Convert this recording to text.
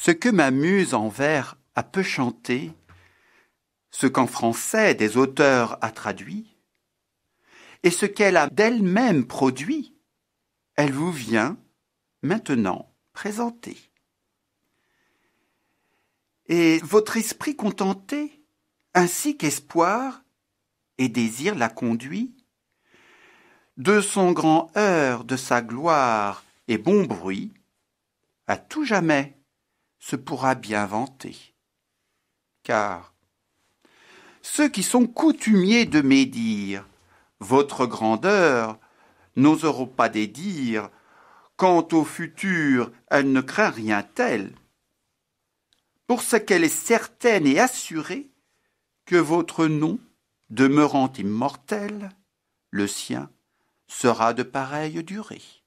ce que ma muse en vers a peu chanté, ce qu'en français des auteurs a traduit, et ce qu'elle a d'elle-même produit, elle vous vient maintenant présenter. Et votre esprit contenté, ainsi qu'espoir et désir la conduit, de son grand heurt, de sa gloire et bon bruit, à tout jamais se pourra bien vanter. Car ceux qui sont coutumiers de médire votre grandeur n'oseront pas dédire quant au futur elle ne craint rien tel pour ce qu'elle est certaine et assurée que votre nom demeurant immortel le sien sera de pareille durée